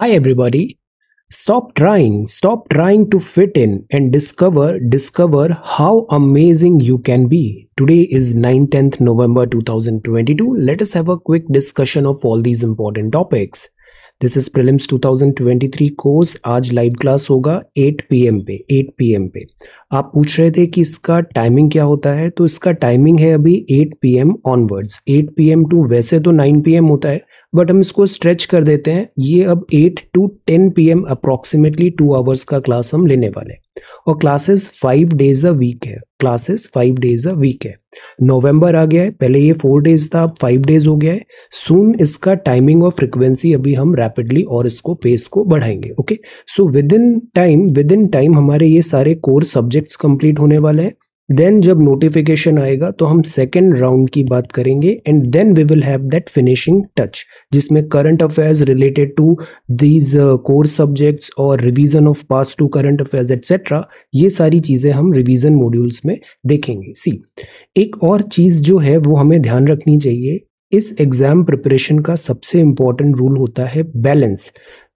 Hi, everybody. Stop trying, stop trying to fit in and discover, discover how amazing you can be. Today is 9th, 10th November 2022. Let us have a quick discussion of all these important topics. This is prelims 2023 course. आज live class होगा 8 PM पे 8 PM पे आप पूछ रहे थे कि इसका टाइमिंग क्या होता है तो इसका टाइमिंग है अभी 8 पीएम ऑनवर्ड्स 8 पीएम टू वैसे तो 9 पीएम होता है बट हम इसको स्ट्रेच कर देते हैं ये अब 8 to 10 PM approximately two hours का क्लास हम लेने वाले हैं और classes five days a week है classes five days a week है नवंबर आ गया है पहले ये फोर डेज था अब फाइव डेज हो गया है सून इसका टाइमिंग और फ्रिक्वेंसी अभी हम रैपिडली और इसको पेस को बढ़ाएंगे okay so within time within time हमारे ये सारे कोर सब्जेक्ट्स कंप्लीट होने वाले हैं देन जब नोटिफिकेशन आएगा तो हम सेकेंड राउंड की बात करेंगे and then we will have that finishing touch जिसमें current affairs related to these core subjects और revision of past two current affairs etcetera ये सारी चीज़ें हम रिवीजन मॉड्यूल्स में देखेंगे सी एक और चीज़ जो है वो हमें ध्यान रखनी चाहिए इस एग्ज़ाम प्रिपरेशन का सबसे इंपॉर्टेंट रूल होता है balance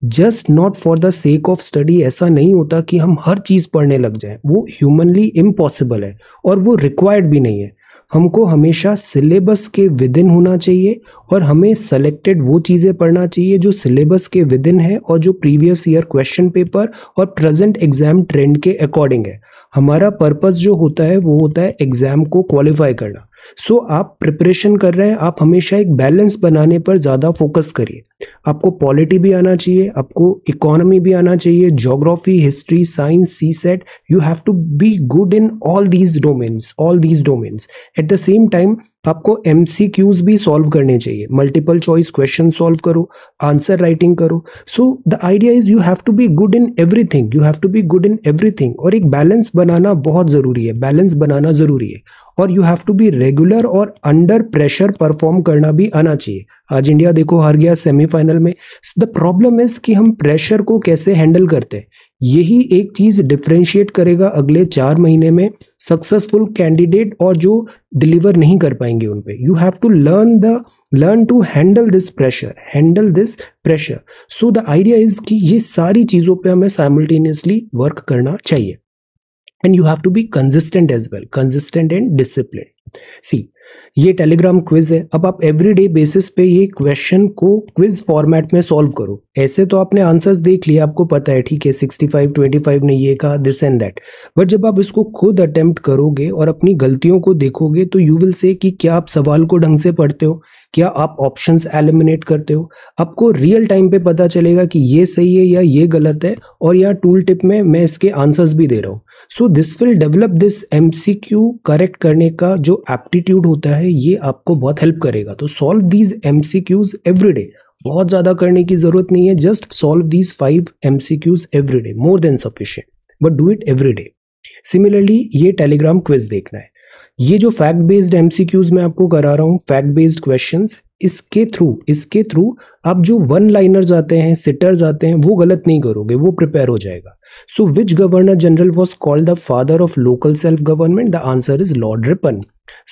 just not for the sake of study ऐसा नहीं होता कि हम हर चीज़ पढ़ने लग जाएं वो ह्यूमनली इम्पॉसिबल है और वो रिक्वायर्ड भी नहीं है हमको हमेशा सिलेबस के विद इन होना चाहिए और हमें सेलेक्टेड वो चीज़ें पढ़ना चाहिए जो सिलेबस के विदिन है और जो प्रीवियस ईयर क्वेश्चन पेपर और प्रेजेंट एग्जाम ट्रेंड के अकॉर्डिंग है हमारा पर्पस जो होता है वो होता है एग्जाम को क्वालिफाई करना सो so, आप प्रिपरेशन कर रहे हैं आप हमेशा एक बैलेंस बनाने पर ज़्यादा फोकस करिए आपको पॉलिटी भी आना चाहिए आपको इकोनॉमी भी आना चाहिए geography history science CSAT you have to be good in all these domains all these domains at the same time आपको एम भी सॉल्व करने चाहिए मल्टीपल चॉइस क्वेश्चन सॉल्व करो आंसर राइटिंग करो so the idea is you have to be good in everything you have to be good in everything और एक balance बनाना बहुत ज़रूरी है बैलेंस बनाना ज़रूरी है और you have to be regular और अंडर प्रेशर परफॉर्म करना भी आना चाहिए आज इंडिया देखो हार गया सेमीफाइनल में द प्रॉब्लम इज़ कि हम प्रेशर को कैसे हैंडल करते हैं यही एक चीज़ डिफ्रेंशिएट करेगा अगले चार महीने में सक्सेसफुल कैंडिडेट और जो डिलीवर नहीं कर पाएंगे उन you have to learn the learn to handle this pressure handle this pressure so the idea is कि ये सारी चीज़ों पे हमें साइमल्टेनियसली वर्क करना चाहिए and you have to be consistent as well consistent and discipline see ये Telegram quiz है अब आप एवरीडे बेसिस पे ये क्वेश्चन को क्विज फॉर्मेट में सॉल्व करो ऐसे तो आपने आंसर्स देख लिए आपको पता है ठीक है सिक्सटी फाइव ट्वेंटी फाइव ने ये कहा दिस एंड दैट बट जब आप इसको खुद अटेम्प्ट करोगे और अपनी गलतियों को देखोगे तो यू विल से कि क्या आप सवाल को ढंग से पढ़ते हो क्या आप ऑप्शंस एलिमिनेट करते हो आपको रियल टाइम पे पता चलेगा कि ये सही है या ये गलत है और यहाँ टूल टिप में मैं इसके आंसर्स भी दे रहा हूँ so this will develop this M correct करने का जो एप्टीट्यूड होता है ये आपको बहुत हेल्प करेगा तो solve these M C Qs every day बहुत ज़्यादा करने की ज़रूरत नहीं है just solve these five M C Qs every day more than sufficient but do it every day similarly ये टेलीग्राम क्विज देखना है ये जो फैक्ट बेस्ड एमसीक्यूज मैं आपको करा रहा हूँ फैक्ट बेस्ड क्वेश्चन इसके थ्रू इसके थ्रू आप जो वन लाइनर्स आते हैं सिटर्स आते हैं वो गलत नहीं करोगे वो प्रिपेयर हो जाएगा so which governor general was called the father of local self government the answer is Lord Ripon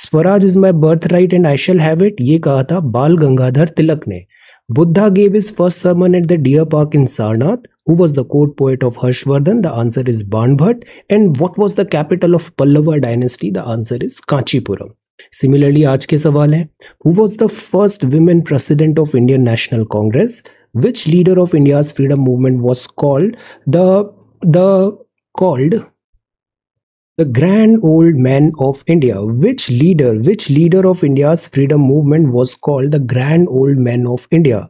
swaraj is my birth right and I shall have it ये कहा था बाल गंगाधर तिलक ने Buddha gave his first sermon at the Deer Park in Sarnath. Who was the court poet of Harshvardhan? The answer is Banbhat. And what was the capital of Pallava dynasty? The answer is Kanchipuram. Similarly, aaj ke sawal who was the first women president of Indian National Congress? Which leader of India's freedom movement was called the the called the grand old man of India. Which leader, which leader of India's freedom movement was called the grand old man of India,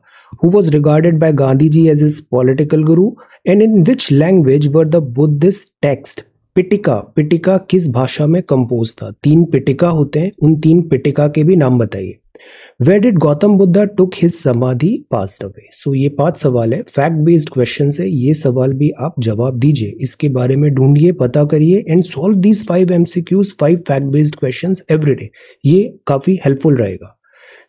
who was regarded by gandhi ji as his political guru? And in which language were the Buddhist text pitika pitika kis bhasha mein composed tha teen pitika hote hain un teen pitika ke bhi naam bataiye why did Gautam Buddha took his samadhi pass away so ये पांच सवाल है fact based question है ये सवाल भी आप जवाब दीजिए इसके बारे में ढूंढिए पता करिए and solve these five MCQs five fact based question every day ये काफी हेल्पफुल रहेगा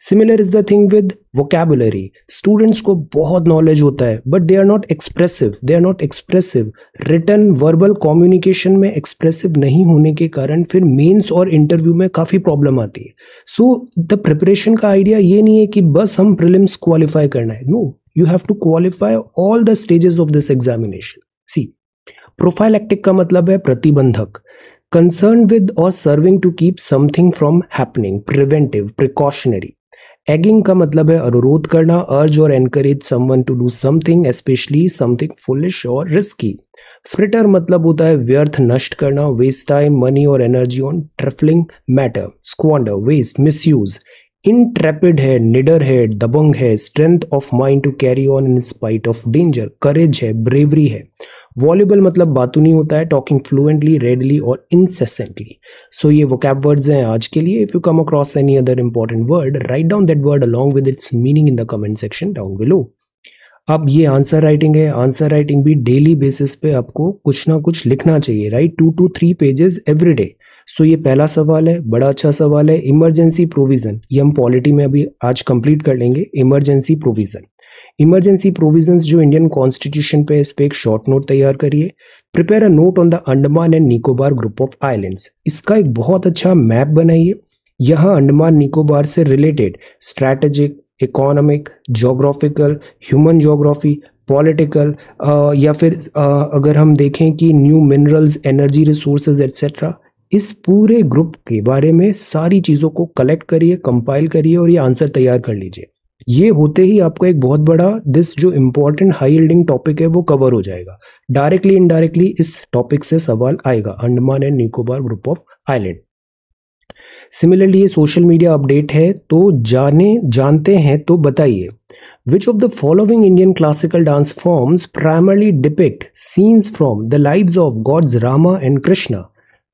similar is the thing with vocabulary students को बहुत नॉलेज होता है but they are not expressive they are not expressive written verbal communication में expressive नहीं होने के कारण फिर मेन्स और इंटरव्यू में काफ़ी प्रॉब्लम आती है सो द प्रिपरेशन का आइडिया ये नहीं है कि बस हम प्रिलिम्स क्वालिफाई करना है no you have to qualify all the stages of this examination see prophylactic का मतलब है प्रतिबंधक कंसर्न विद और serving to keep something from happening preventive precautionary egging का मतलब है अनुरोध करना अर्ज और encourage someone to do something specially something foolish और रिस्की फ्रिटर मतलब होता है व्यर्थ नष्ट करना वेस्ट टाइम मनी और energy on trifling matter squander waste misuse Intrepid है निडर है दबंग है strength of mind to carry on in spite of danger courage है ब्रेवरी है वॉल्यूबल मतलब बातूनी होता है टॉकिंग फ्लुएंटली रेडली और इनसेसेंटली सो ये वोकैब वर्ड्स हैं आज के लिए if you come across any other important word write down that word along with its meaning in the comment section down below अब ये आंसर राइटिंग है answer writing भी डेली बेसिस पे आपको कुछ ना कुछ लिखना चाहिए write two to three pages every day so ये पहला सवाल है बड़ा अच्छा सवाल है इमरजेंसी प्रोविज़न ये हम पॉलिटी में अभी आज कंप्लीट कर लेंगे इमरजेंसी प्रोविज़न इमरजेंसी प्रोविजंस जो इंडियन कॉन्स्टिट्यूशन पे इस पर एक शॉर्ट नोट तैयार करिए prepare a note on the Andaman and Nicobar group of islands इसका एक बहुत अच्छा मैप बनाइए यहाँ अंडमान निकोबार से related strategic economic geographical human geography political या फिर आ, uh, अगर हम देखें कि new minerals energy resources etcetera इस पूरे ग्रुप के बारे में सारी चीज़ों को कलेक्ट करिए कंपाइल करिए और ये आंसर तैयार कर लीजिए ये होते ही आपका एक बहुत बड़ा दिस जो इम्पोर्टेंट हाई हिल्डिंग टॉपिक है वो कवर हो जाएगा डायरेक्टली इनडायरेक्टली इस टॉपिक से सवाल आएगा Andaman and Nicobar group of island similarly ये सोशल मीडिया अपडेट है तो जाने जानते हैं तो बताइए which of the following Indian classical dance forms primarily depict scenes from the lives of gods Rama and Krishna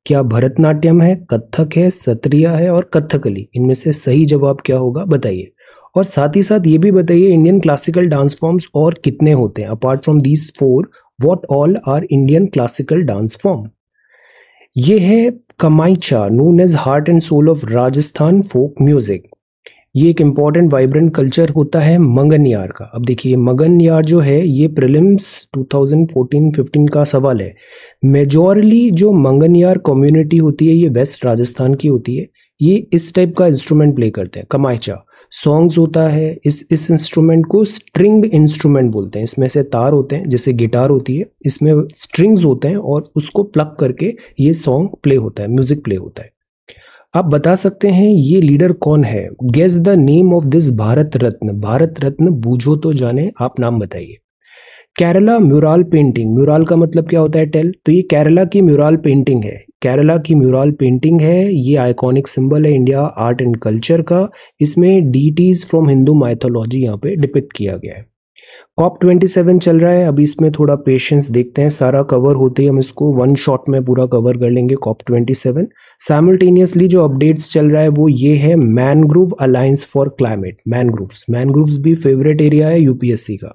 क्या भरतनाट्यम है कथक है सत्रिया है और कथकली इनमें से सही जवाब क्या होगा बताइए और साथ ही साथ ये भी बताइए इंडियन क्लासिकल डांस फॉर्म्स और कितने होते हैं apart from these four what all are Indian classical dance form ये है Kamaicha known as heart and soul of Rajasthan folk music ये एक इम्पॉर्टेंट वाइब्रेंट कल्चर होता है मंगन यार का अब देखिए मंगन यार जो है ये प्रिलिम्स 2014-15 का सवाल है मेजॉरली जो मंगन यार कम्युनिटी होती है ये वेस्ट राजस्थान की होती है ये इस टाइप का इंस्ट्रूमेंट प्ले करते हैं कमाइचा सॉन्ग्स होता है इस इस इंस्ट्रूमेंट को स्ट्रिंग इंस्ट्रूमेंट बोलते हैं इसमें से तार होते हैं जैसे गिटार होती है इसमें स्ट्रिंग्स होते हैं और उसको प्लग करके ये सॉन्ग प्ले होता है म्यूज़िक प्ले होता है आप बता सकते हैं ये लीडर कौन है guess the name of this Bharat Ratna Bharat Ratna बूझो तो जाने आप नाम बताइए केरला म्यूराल पेंटिंग म्यूराल का मतलब क्या होता है टेल तो ये केरला की म्यूराल पेंटिंग है केरला की म्यूराल पेंटिंग है ये आइकॉनिक सिंबल है इंडिया आर्ट एंड कल्चर का इसमें डीटीज फ्रॉम हिंदू माइथोलॉजी यहाँ पे डिपिक्ट किया गया है कॉप ट्वेंटी सेवन चल रहा है अभी इसमें थोड़ा पेशेंस देखते हैं सारा कवर होते ही हम इसको वन शॉट में पूरा कवर कर लेंगे कॉप ट्वेंटी सेवन साइमल्टेनियसली जो अपडेट्स चल रहा है वो ये है mangrove alliance for climate mangroves mangroves भी फेवरेट एरिया है यूपीएससी का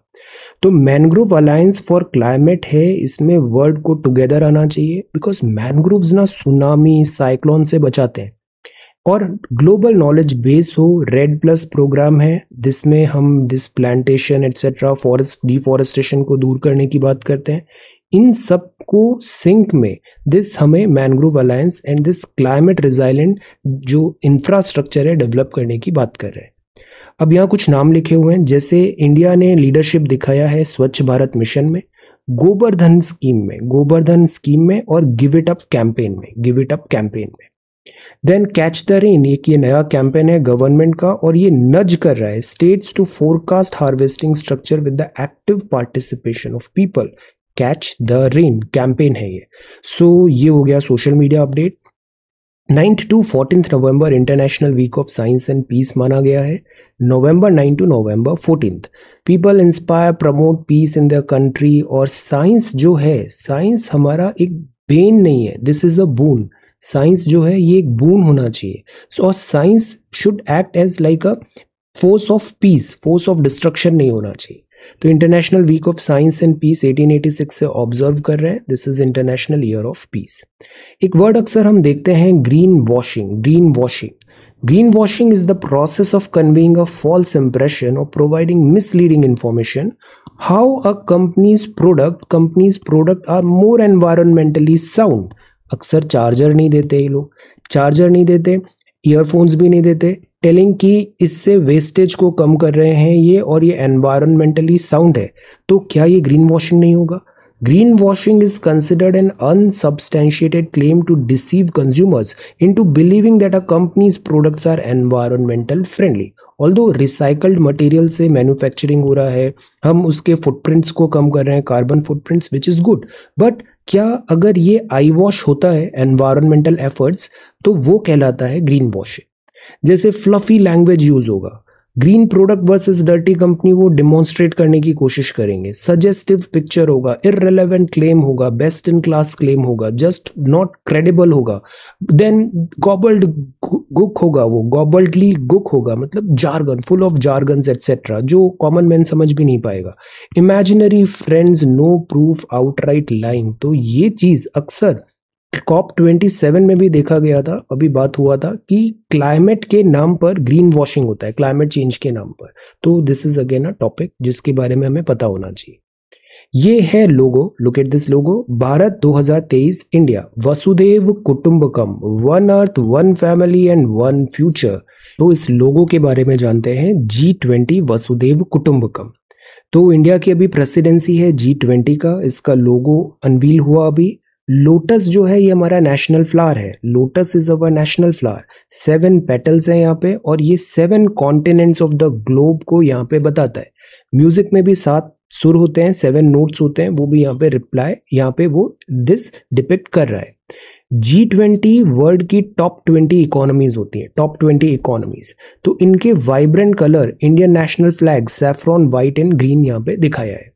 तो मैनग्रूव अलायंस फॉर क्लाइमेट है इसमें वर्ल्ड को टुगेदर आना चाहिए बिकॉज मैनग्रोव्स ना सुनामी साइक्लोन से बचाते हैं और ग्लोबल नॉलेज बेस हो रेड प्लस प्रोग्राम है जिसमें हम this plantation etcetera forest deforestation को दूर करने की बात करते हैं इन सब को सिंक में दिस हमें mangrove alliance and this climate resilient जो इंफ्रास्ट्रक्चर है डेवलप करने की बात कर रहे हैं अब यहाँ कुछ नाम लिखे हुए हैं जैसे इंडिया ने लीडरशिप दिखाया है स्वच्छ भारत मिशन में गोबरधन स्कीम में गोबरधन स्कीम में और गिव इट अप कैंपेन में गिव इट अप कैंपेन में देन कैच द रेन एक ये नया कैंपेन है गवर्नमेंट का और ये नज कर रहा है states to forecast harvesting structure with the active participation of people catch the rain campaign है ये सो so, ये हो गया social media update ninth to fourteen November international week of science and peace माना गया है November nine to November fourteen people inspire promote peace in the country और science जो है साइंस हमारा एक बेन नहीं है this is a boon science जो है ये एक बून होना चाहिए सो और science should act as like a force of peace force of destruction नहीं होना चाहिए तो international week of science and peace 1886 से ऑब्जर्व कर रहे हैं this is international year of peace एक वर्ड अक्सर हम देखते हैं green washing green washing green washing is the process of conveying a false impression और providing misleading information how a company's product companies product are more environmentally sound अक्सर charger नहीं देते ये लोग चार्जर नहीं देते ईयरफोन्स भी नहीं देते टेलिंग कि इससे वेस्टेज को कम कर रहे हैं ये और ये एनवायरमेंटली साउंड है तो क्या ये ग्रीन वॉशिंग नहीं होगा green washing is considered an unsubstantiated claim to deceive consumers into believing that a company's products are environmental friendly although recycled material से मैन्युफैक्चरिंग हो रहा है हम उसके फुटप्रिंट्स को कम कर रहे हैं carbon footprints which is good but क्या अगर ये आई वॉश होता है एनवायरमेंटल एफर्ट्स तो वो कहलाता है ग्रीन वॉशिंग जैसे फ्लफी लैंग्वेज यूज होगा green product versus dirty company वो डिमॉन्स्ट्रेट करने की कोशिश करेंगे सजेस्टिव पिक्चर होगा इरेलीवेंट क्लेम होगा बेस्ट इन क्लास क्लेम होगा जस्ट नॉट क्रेडिबल होगा देन गॉबल्ड गुक होगा वो गॉबल्डली गुक होगा मतलब jargon full of jargon etcetera जो कॉमन मैन समझ भी नहीं पाएगा imaginary friends no proof outright lie तो ये चीज़ अक्सर कॉप ट्वेंटी सेवन में भी देखा गया था अभी बात हुआ था कि क्लाइमेट के नाम पर ग्रीन वॉशिंग होता है क्लाइमेट चेंज के नाम पर तो this is again a topic जिसके बारे में हमें पता होना चाहिए ये है logo look at this logo Bharat 2023 India Vasudhaiva Kutumbakam one earth one family and one future तो इस लोगो के बारे में जानते हैं जी ट्वेंटी वसुदेव कुटुंबकम तो इंडिया की अभी प्रेसिडेंसी है जी ट्वेंटी का इसका लोगो अनवील हुआ अभी लोटस जो है ये हमारा नेशनल फ्लावर है lotus is our national flower seven petals हैं यहाँ पे और ये seven continents of the globe को यहाँ पे बताता है म्यूजिक में भी सात सुर होते हैं सेवन नोट्स होते हैं वो भी यहाँ पे रिप्लाई यहाँ पे वो दिस डिपिक्ट कर रहा है जी ट्वेंटी वर्ल्ड की टॉप ट्वेंटी इकोनॉमीज होती हैं टॉप ट्वेंटी इकोनॉमीज तो इनके vibrant colour Indian national flag saffron white and green यहाँ पे दिखाया है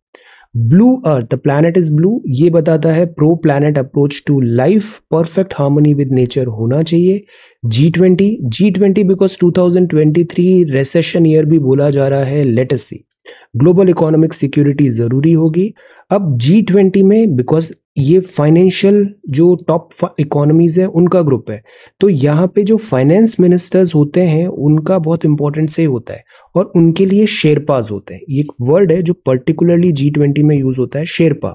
blue earth the planet is blue ये बताता है pro planet approach to life perfect harmony with nature होना चाहिए G twenty G twenty because two thousand twenty three recession year भी बोला जा रहा है latest see global economic security ज़रूरी होगी अब जी ट्वेंटी में बिकॉज ये फाइनेंशियल जो टॉप इकोनॉमीज़ है उनका ग्रुप है तो यहाँ पे जो फाइनेंस मिनिस्टर्स होते हैं उनका बहुत इंपॉर्टेंट से होता है और उनके लिए शेरपाज होते हैं ये एक वर्ड है जो पर्टिकुलरली जी ट्वेंटी में यूज़ होता है शेरपा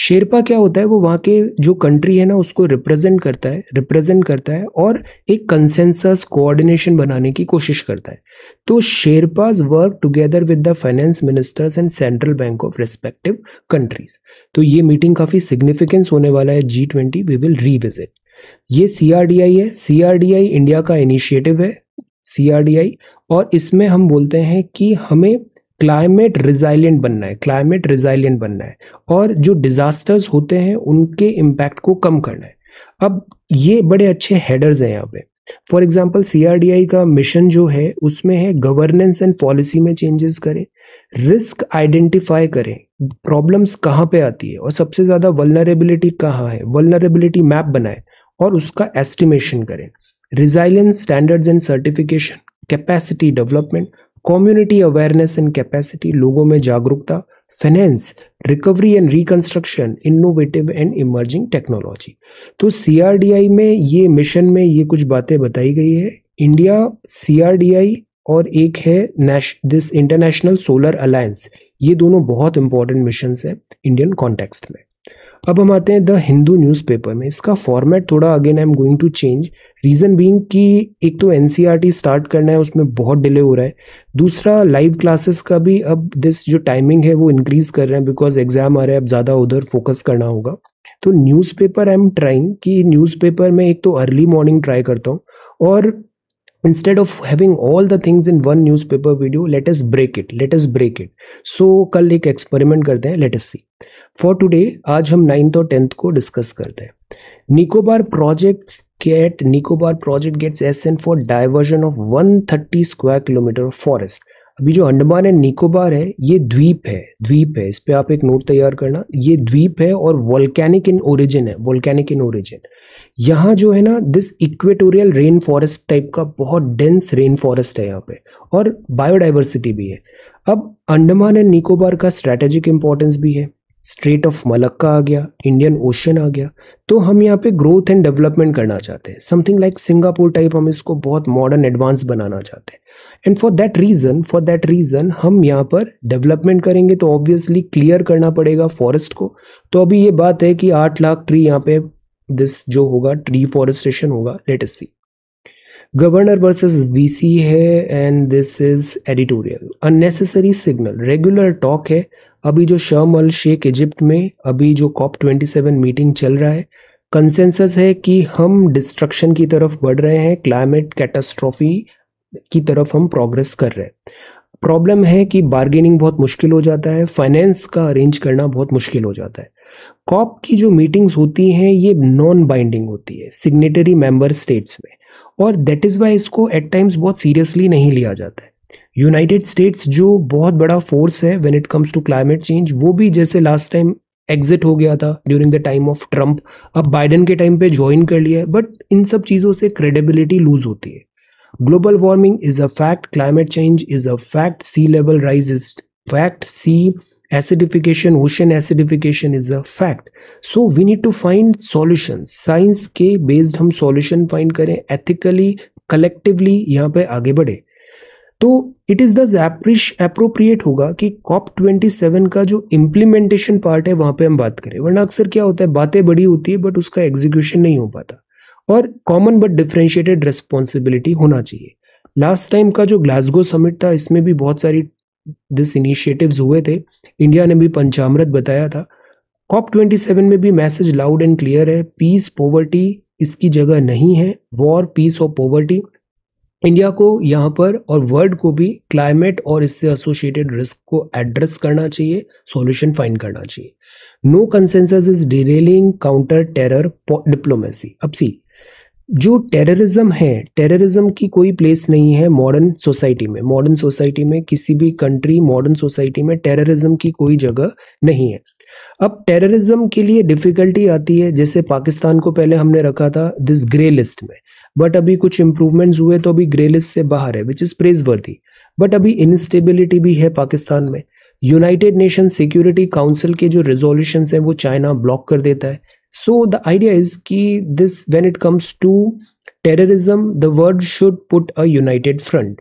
शेरपा क्या होता है वो वहाँ के जो कंट्री है ना उसको रिप्रेजेंट करता है रिप्रेजेंट करता है और एक कंसेंसस कोऑर्डिनेशन बनाने की कोशिश करता है तो sherpas work together with the finance ministers and central bank of respective countries तो ये मीटिंग काफ़ी सिग्निफिकेंस होने वाला है G twenty we will revisit ये सी है सी इंडिया का इनिशिएटिव है सी और इसमें हम बोलते हैं कि हमें क्लाइमेट रिजाइलेंट बनना है क्लाइमेट रिजाइलेंट बनना है और जो डिज़ास्टर्स होते हैं उनके इम्पैक्ट को कम करना है अब ये बड़े अच्छे हेडर्स हैं यहाँ पे फॉर एग्जाम्पल सी का मिशन जो है उसमें है गवर्नेंस एंड पॉलिसी में चेंजेस करें रिस्क आइडेंटिफाई करें प्रॉब्लम्स कहाँ पे आती है और सबसे ज़्यादा वलनरेबिलिटी कहाँ है वलनरेबिलिटी मैप बनाएं और उसका एस्टिमेशन करें resilience standards and certification capacity development community awareness and capacity लोगों में जागरूकता finance recovery and reconstruction innovative and emerging technology तो सीआरडीआई में ये मिशन में ये कुछ बातें बताई गई है इंडिया सीआरडीआई और एक है दिस इंटरनेशनल सोलर अलायंस ये दोनों बहुत इंपॉर्टेंट मिशन है इंडियन कॉन्टेक्स्ट में अब हम आते हैं द हिंदू न्यूज़पेपर में इसका फॉर्मेट थोड़ा again I am going to change reason being कि एक तो एन स्टार्ट e करना है उसमें बहुत डिले हो रहा है दूसरा लाइव क्लासेस का भी अब दिस जो टाइमिंग है वो इंक्रीज़ कर रहे हैं बिकॉज एग्ज़ाम आ रहे हैं अब ज़्यादा उधर फोकस करना होगा तो न्यूज़पेपर आई एम ट्राइंग कि न्यूज़पेपर में एक तो अर्ली मॉर्निंग ट्राई करता हूँ और instead of having all the things in one news paper video latest break it latest break it so कल एक एक्सपेरिमेंट करते हैं लेटेस्ट सी फॉर टुडे आज हम नाइन्थ और टेंथ को डिस्कस करते हैं Nicobar project great Nicobar project gets S N for diversion of 130 square kilometre of forest अभी जो अंडमान एंड निकोबार है ये द्वीप है द्वीप है इस पर आप एक नोट तैयार करना ये द्वीप है और वोल्कैनिक इन ओरिजिन है वोल्कैनिक इन ओरिजिन यहाँ जो है ना this equatorial rain forest type का बहुत डेंस रेन फॉरेस्ट है यहाँ पे और बायोडाइवर्सिटी भी है अब अंडमान एंड निकोबार का स्ट्रेटेजिक इंपॉर्टेंस भी है स्ट्रेट ऑफ मलक्का आ गया इंडियन ओशन आ गया तो हम यहाँ पे ग्रोथ एंड डेवलपमेंट करना चाहते हैं समथिंग लाइक सिंगापुर टाइप हम इसको बहुत मॉडर्न एडवांस बनाना चाहते हैं and for that reason for that reason हम यहाँ पर डेवलपमेंट करेंगे तो ऑब्वियसली क्लियर करना पड़ेगा फॉरेस्ट को तो अभी ये बात है कि आठ लाख ट्री यहाँ पे दिस जो होगा ट्री फॉरेस्टेशन होगा latest see governor versus VC है and this is editorial unnecessary signal regular talk है अभी जो शाम अल शेख इजिप्ट में अभी जो कॉप ट्वेंटी सेवन मीटिंग चल रहा है कंसेंसस है कि हम डिस्ट्रक्शन की तरफ बढ़ रहे हैं क्लाइमेट कैटास्ट्रॉफी की तरफ हम प्रोग्रेस कर रहे हैं प्रॉब्लम है कि बार्गेनिंग बहुत मुश्किल हो जाता है फाइनेंस का अरेंज करना बहुत मुश्किल हो जाता है कॉप की जो मीटिंग्स होती हैं ये नॉन बाइंडिंग होती है सिग्नेटरी मेंबर स्टेट्स में और दैट इज़ वाई इसको एट टाइम्स बहुत सीरियसली नहीं लिया जाता है यूनाइटेड स्टेट्स जो बहुत बड़ा फोर्स है when it comes to climate change वो भी जैसे लास्ट टाइम एग्जिट हो गया था during the time of Trump अब बाइडन के टाइम पे ज्वाइन कर लिया है बट इन सब चीज़ों से क्रेडिबिलिटी लूज होती है global warming is a fact climate change is a fact sea level rise is fact sea acidification ocean acidification is a fact so we need to find solution science के based हम solution find करें ethically collectively यहाँ पे आगे बढ़े तो it is दस appropriate होगा कि कॉप ट्वेंटी सेवन का जो इम्प्लीमेंटेशन पार्ट है वहाँ पे हम बात करें वरना अक्सर क्या होता है बातें बड़ी होती है बट उसका एग्जीक्यूशन नहीं हो पाता और कॉमन बट डिफ्रेंशिएटेड रेस्पॉन्सिबिलिटी होना चाहिए लास्ट टाइम का जो ग्लासगो समिट था इसमें भी बहुत सारी दिस इनिशिएटिव हुए थे इंडिया ने भी पंचामृत बताया था कॉप ट्वेंटी सेवन में भी मैसेज लाउड एंड क्लियर है पीस पॉवर्टी इसकी जगह नहीं है वॉर पीस और पॉवर्टी इंडिया को यहाँ पर और वर्ल्ड को भी क्लाइमेट और इससे एसोसिएटेड रिस्क को एड्रेस करना चाहिए सॉल्यूशन फाइंड करना चाहिए no consensus is derailing counter terror diplomacy अब सी जो टेररिज्म है टेररिज्म की कोई प्लेस नहीं है मॉडर्न सोसाइटी में मॉडर्न सोसाइटी में किसी भी कंट्री मॉडर्न सोसाइटी में टेररिज्म की कोई जगह नहीं है अब टेररिज्म के लिए डिफिकल्टी आती है जैसे पाकिस्तान को पहले हमने रखा था दिस ग्रे लिस्ट में बट अभी कुछ इंप्रूवमेंट्स हुए तो अभी ग्रे लिस्ट से बाहर है which is praiseworthy but अभी इनस्टेबिलिटी भी है पाकिस्तान में यूनाइटेड नेशन सिक्योरिटी काउंसिल के जो रेजोल्यूशन हैं वो चाइना ब्लॉक कर देता है सो द आइडिया इज कि this when it comes to terrorism the world should put a united front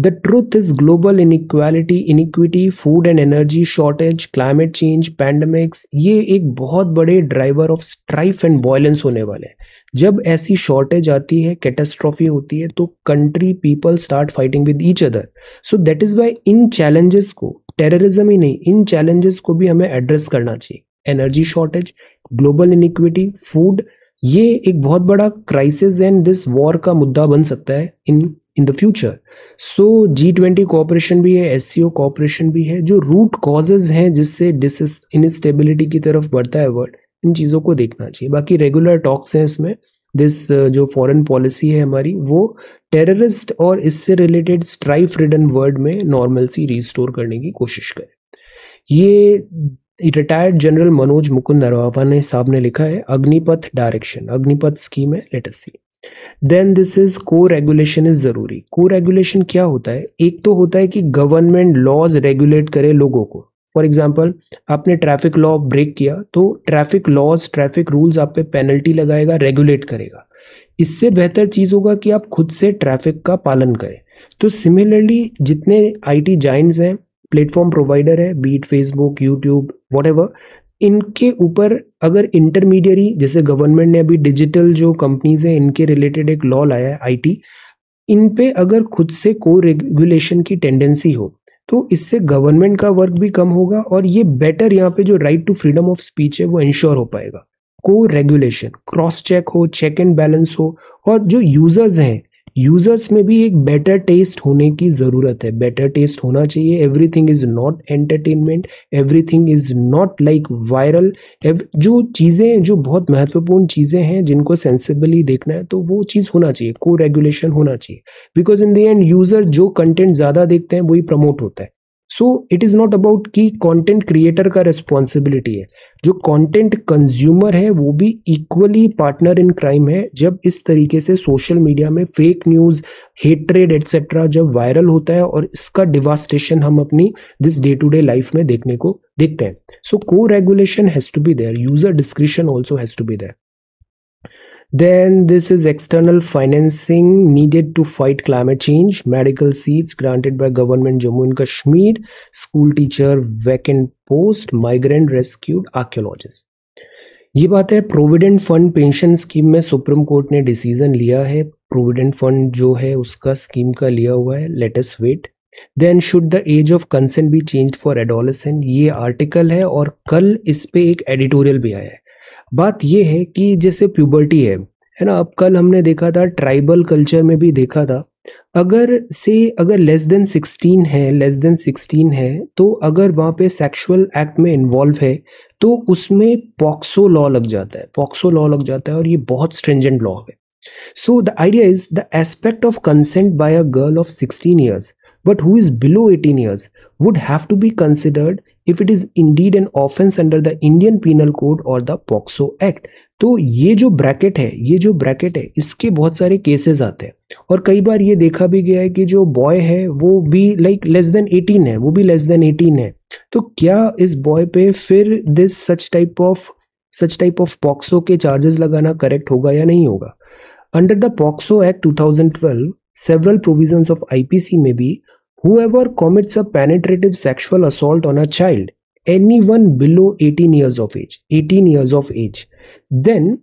the truth is global inequality inequity, food and energy shortage climate change pandemics ये एक बहुत बड़े driver of strife and violence होने वाले हैं जब ऐसी shortage आती है कैटेस्ट्रॉफी होती है तो country people start fighting with each other so that is why इन चैलेंजेस को टेररिज्म ही नहीं इन चैलेंजेस को भी हमें एड्रेस करना चाहिए energy shortage global inequity food ये एक बहुत बड़ा क्राइसिस एंड दिस वॉर का मुद्दा बन सकता है in in the future so G twenty cooperation भी है एस सी ओ कॉपरेशन भी है जो रूट कॉजेज हैं जिससे डिस इनस्टेबिलिटी की तरफ बढ़ता है वर्ल्ड इन चीज़ों को देखना चाहिए बाकी रेगुलर टॉक्स हैं इसमें दिस uh, जो फॉरेन पॉलिसी है हमारी वो टेररिस्ट और इससे रिलेटेड स्ट्राइफ रिडन वर्ड में नॉर्मल सी रिस्टोर करने की कोशिश करें ये रिटायर्ड जनरल मनोज मुकुंद अरवावा ने साहब ने लिखा है अग्निपथ डायरेक्शन अग्निपथ स्कीम है let see then this is coregulation is जरूरी को रेगुलेशन क्या होता है एक तो होता है कि गवर्नमेंट लॉज रेगुलेट करे लोगों को फॉर एग्जाम्पल आपने ट्रैफिक लॉ ब्रेक किया तो ट्रैफिक लॉज ट्रैफिक रूल्स आप पे पेनल्टी लगाएगा रेगुलेट करेगा इससे बेहतर चीज़ होगा कि आप खुद से ट्रैफिक का पालन करें तो सिमिलरली जितने आई टी जाइंट्स हैं प्लेटफॉर्म प्रोवाइडर है बीट फेसबुक यूट्यूब वॉट इनके ऊपर अगर इंटरमीडियरी जैसे गवर्नमेंट ने अभी डिजिटल जो कंपनीज हैं इनके रिलेटेड एक लॉ लाया है टी इन पे अगर खुद से को रेगुलेशन की टेंडेंसी हो तो इससे गवर्नमेंट का वर्क भी कम होगा और ये बेटर यहाँ पे जो right to freedom of speech है वो इंश्योर हो पाएगा को रेगुलेशन क्रॉस चेक हो चेक एंड बैलेंस हो और जो यूजर्स हैं यूजर्स में भी एक बेटर टेस्ट होने की ज़रूरत है बेटर टेस्ट होना चाहिए everything is not entertainment everything is not like viral जो चीज़ें जो बहुत महत्वपूर्ण चीज़ें हैं जिनको सेंसिबली देखना है तो वो चीज़ होना चाहिए को रेगुलेशन होना चाहिए because in the end user जो कंटेंट ज़्यादा देखते हैं वही प्रमोट होता है so it is not about कि कंटेंट क्रिएटर का रिस्पॉन्सिबिलिटी है जो कंटेंट कंज्यूमर है वो भी इक्वली पार्टनर इन क्राइम है जब इस तरीके से सोशल मीडिया में फेक न्यूज़ हेटरेड एट्सेट्रा जब वायरल होता है और इसका डिवास्टेशन हम अपनी this day to day life में देखने को देखते हैं so coregulation has to be there user description also has to be there Then this is external financing needed to fight climate change, medical seats granted by government Jammu and Kashmir, school teacher vacant post, migrant rescued archaeologist. ये बात है provident fund pension scheme में Supreme Court ने decision लिया है provident fund जो है उसका स्कीम का लिया हुआ है latest wait then should the age of consent be change for adolescent ये आर्टिकल है और कल इस पे एक एडिटोरियल भी आया है बात यह है कि जैसे प्यूबर्टी है है ना अब कल हमने देखा था ट्राइबल कल्चर में भी देखा था अगर से अगर लेस देन सिक्सटीन है लेस देन सिक्सटीन है तो अगर वहाँ पे सेक्सुअल एक्ट में इन्वॉल्व है तो उसमें पॉक्सो लॉ लग जाता है पॉक्सो लॉ लग जाता है और ये बहुत स्ट्रेंजेंट लॉ है so the idea is the aspect of consent by a girl of sixteen years but who is below eighteen years would have to be considered if it is indeed an offence under the Indian Penal Code और the POCSO Act तो ये जो bracket है ये जो bracket है इसके बहुत सारे केसेस आते हैं और कई बार ये देखा भी गया है कि जो बॉय है वो भी लाइक लेस देन 18 है वो भी लेस देन 18 है तो क्या इस बॉय पे फिर this such type of such type of POCSO के चार्जेस लगाना करेक्ट होगा या नहीं होगा under the POCSO Act 2012 several provisions of IPC में भी Whoever commits a penetrative sexual assault on a child, anyone below 18 years of age, 18 years of age, then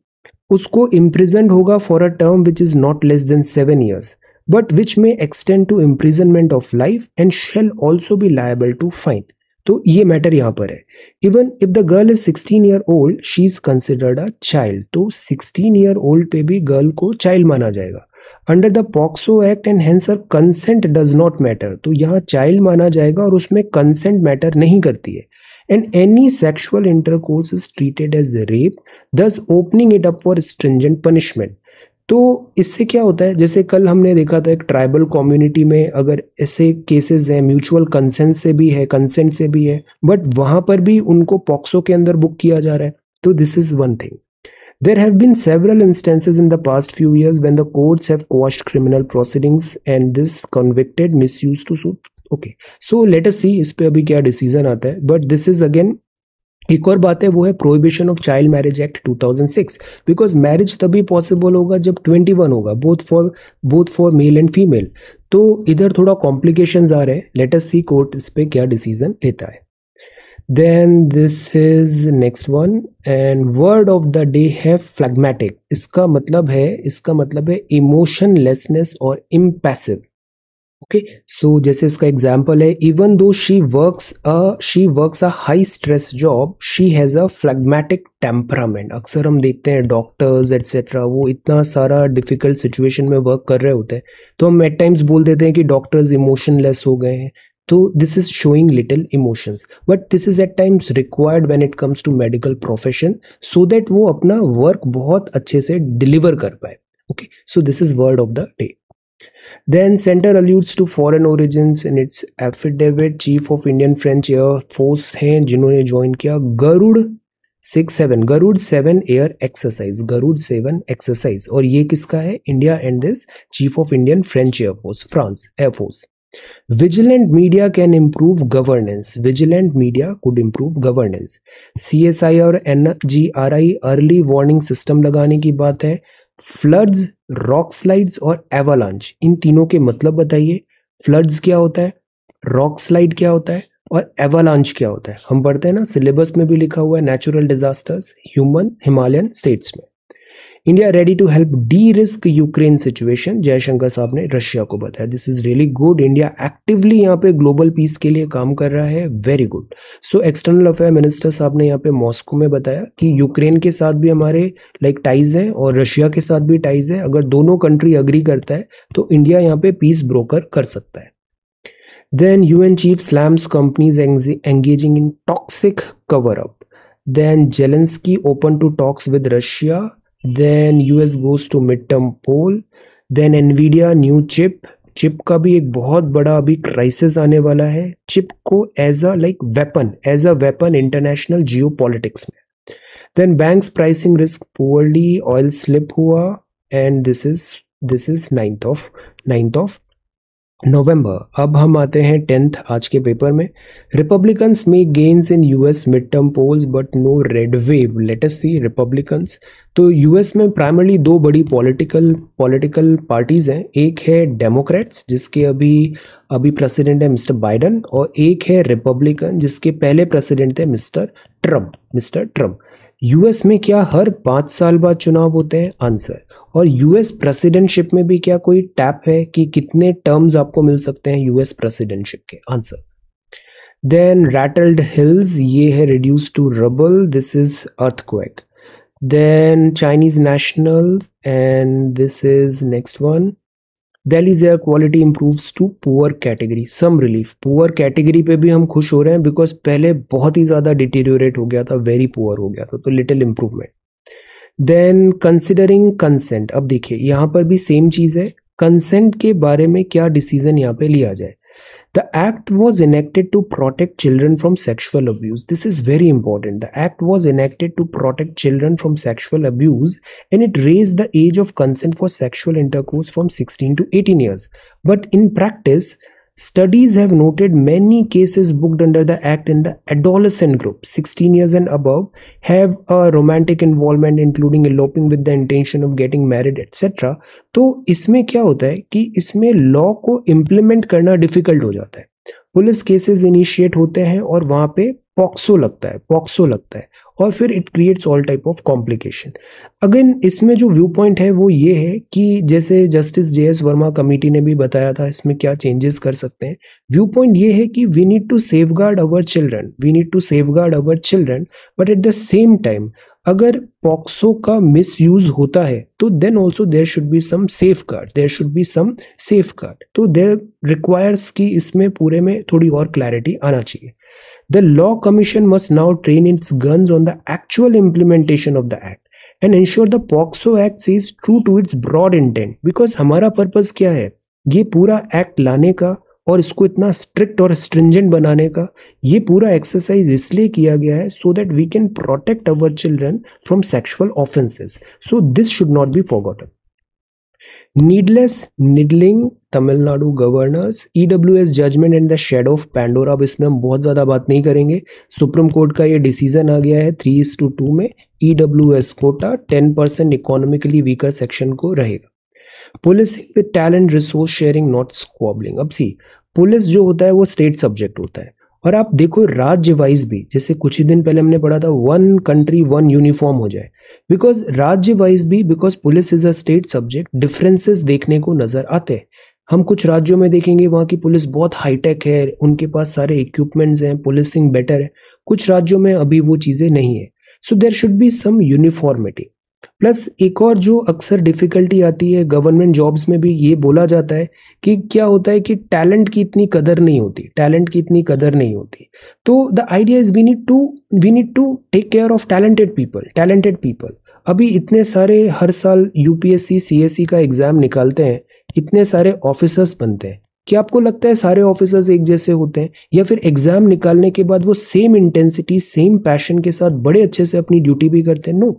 उसको imprisoned होगा for a term which is not less than seven years but which may extend to imprisonment of life and shall also be liable to fine तो ये matter यहाँ पर है even if the girl is sixteen year old she is considered a child तो sixteen year old पे भी girl को child माना जाएगा under the POCSO Act and hence her consent does not matter तो यहाँ चाइल्ड माना जाएगा और उसमें कंसेंट मैटर नहीं करती है and any sexual intercourse treated as as rape thus opening it up for stringent punishment तो इससे क्या होता है जैसे कल हमने देखा था एक ट्राइबल कम्युनिटी में अगर ऐसे केसेस हैं म्यूचुअल कंसेंट से भी है कंसेंट से भी है बट वहाँ पर भी उनको पॉक्सो के अंदर बुक किया जा रहा है तो this is one thing There have been several instances in the past few years when the courts have quashed criminal proceedings and this convicted misused to suit. Okay so let us see इस पे अभी क्या decision आता है but this is again एक और बात है वो है Prohibition of Child Marriage Act 2006 because marriage तभी पॉसिबल होगा जब 21 होगा both for both for male and female तो इधर थोड़ा कॉम्प्लिकेशंस आ रहे हैं लेट अस सी कोर्ट इस पे क्या डिसीजन लेता है then this is next one and word of the day है फ्लेगमेटिक इसका मतलब है इसका मतलब है इमोशन लेसनेस और इम्पैसिव ओके सो जैसे इसका एग्जाम्पल है even though she work a she works a high stress job she has a phlegmatic temperament अक्सर हम देखते हैं डॉक्टर्स एट्सेट्रा वो इतना सारा डिफिकल्ट सिचुएशन में वर्क कर रहे होते हैं तो हम एट टाइम्स बोल देते हैं कि डॉक्टर्स इमोशन लेस हो गए हैं So this is showing little emotions, but this is at times required when it comes to medical profession, so that वो अपना work बहुत अच्छे से deliver कर पाए. Okay, so this is word of the day. Then center alludes to foreign origins in its affidavit. Chief of Indian French Air Force हैं जिन्होंने join किया Garuda six seven Garuda seven air exercise Garuda seven exercise और ये किसका है India and this chief of Indian French air force France air force Vigilant media can improve governance. Vigilant media could improve governance. C S I और N G R I early warning system लगाने की बात है floods rock slides और एवालांच इन तीनों के मतलब बताइए फ्लड्स क्या होता है रॉक स्लाइड क्या होता है और एवालांच क्या होता है हम पढ़ते हैं ना सिलेबस में भी लिखा हुआ है natural disasters human Himalayan states में India ready to help derisk Ukraine situation Jaishankar साहब ने रशिया को बताया this is really good India actively यहाँ पे ग्लोबल पीस के लिए काम कर रहा है very good so external affair minister साहब ने यहाँ पे मॉस्को में बताया कि यूक्रेन के साथ भी हमारे लाइक like, टाइज है और रशिया के साथ भी टाइज है अगर दोनों कंट्री अग्री करता है तो इंडिया यहाँ पे पीस ब्रोकर कर सकता है then U N chief slams companies engaging in toxic cover up then Zelensky open to talks with Russia then US goes to mid term poll then Nvidia new chip chip का भी एक बहुत बड़ा अभी crisis आने वाला है chip को as a like weapon as a weapon international geo में then banks pricing risk poorly oil slip हुआ and this is this is ninth of ninth of November अब हम आते हैं टेंथ आज के पेपर में Republicans may gains in US mid term polls but no red wave let's see Republicans तो US में प्राइमरली दो बड़ी पॉलिटिकल पॉलिटिकल पार्टीज़ हैं एक है डेमोक्रेट्स जिसके अभी अभी प्रेसिडेंट है मिस्टर बाइडन और एक है रिपब्लिकन जिसके पहले प्रेसिडेंट थे Mr Trump Mr Trump US में क्या हर पाँच साल बाद चुनाव होते हैं आंसर और यूएस प्रेसिडेंटशिप में भी क्या कोई टैप है कि कितने टर्म्स आपको मिल सकते हैं यूएस प्रेसिडेंटशिप के आंसर देन रैटल्ड हिल्स ये है reduce to rubble this is quake then Chinese national and this is next one Delhi's air quality improves to poor category some relief poor category पे भी हम खुश हो रहे हैं बिकॉज पहले बहुत ही ज़्यादा डिटेरियोरेट हो गया था वेरी पुअर हो गया था तो little improvement then considering consent अब देखिए यहां पर भी सेम चीज है कंसेंट के बारे में क्या डिसीजन यहाँ पे लिया जाए the act was enacted to protect children from sexual abuse this is very important the act was enacted to protect children from sexual abuse and it raised the age of consent for sexual intercourse from sixteen to eighteen years but in practice Studies have noted many cases booked under the Act in the adolescent group, 16 years and above, have a romantic involvement including eloping with the intention of getting married, etc. तो इसमें क्या होता है कि इसमें law को implement करना difficult हो जाता है पुलिस केसेस इनिशिएट होते हैं और वहाँ पे पॉक्सो लगता है पॉक्सो लगता है और फिर it creates all type of complication again इसमें जो व्यू पॉइंट है वो ये है कि जैसे Justice J S Verma committee ने भी बताया था इसमें क्या चेंजेस कर सकते हैं व्यू पॉइंट ये है कि we need to safeguard our children we need to safeguard our children but at the same time अगर पॉक्सो का मिस यूज होता है तो then also there should be some safeguard there should be some safeguard तो there requires कि इसमें पूरे में थोड़ी और क्लैरिटी आना चाहिए The Law Commission must now train its guns on the actual implementation of the Act and ensure the POCSO Act is true to its broad intent because हमारा पर्पज क्या है ये पूरा एक्ट लाने का और इसको इतना स्ट्रिक्ट और स्ट्रिंजेंट बनाने का ये पूरा एक्सरसाइज इसलिए किया गया है so that we can protect our children from sexual offences so this should not be forgotten needless needling Tamil Nadu governors as judgement and the shade of Pandora अब इसमें हम बहुत ज़्यादा बात नहीं करेंगे सुप्रीम कोर्ट का ये डिसीजन आ गया है थ्री इज टू टू में E W S quota ten percent economically weaker section को रहेगा policing with talent resource sharing not squabbling अब सी पुलिस जो होता है वो स्टेट सब्जेक्ट होता है और आप देखो राज्य वाइज भी जैसे कुछ ही दिन पहले हमने पढ़ा था वन कंट्री वन यूनिफॉर्म हो जाए बिकॉज राज्य वाइज भी because police is a state subject differences देखने को नजर आते हैं हम कुछ राज्यों में देखेंगे वहाँ की पुलिस बहुत हाईटेक है उनके पास सारे इक्विपमेंट्स हैं पुलिसिंग बेटर है कुछ राज्यों में अभी वो चीज़ें नहीं है so there should be some uniformity plus एक और जो अक्सर डिफ़िकल्टी आती है गवर्नमेंट जॉब्स में भी ये बोला जाता है कि क्या होता है कि टैलेंट की इतनी कदर नहीं होती टैलेंट की इतनी कदर नहीं होती तो the idea is we need to we need to take care of talented people talented people अभी इतने सारे हर साल यूपीएससी सीएससी e का एग्ज़ाम निकालते हैं इतने सारे ऑफिसर्स बनते हैं क्या आपको लगता है सारे ऑफिसर्स एक जैसे होते हैं या फिर एग्जाम निकालने के बाद वो सेम इंटेंसिटी सेम पैशन के साथ बड़े अच्छे से अपनी ड्यूटी भी करते हैं no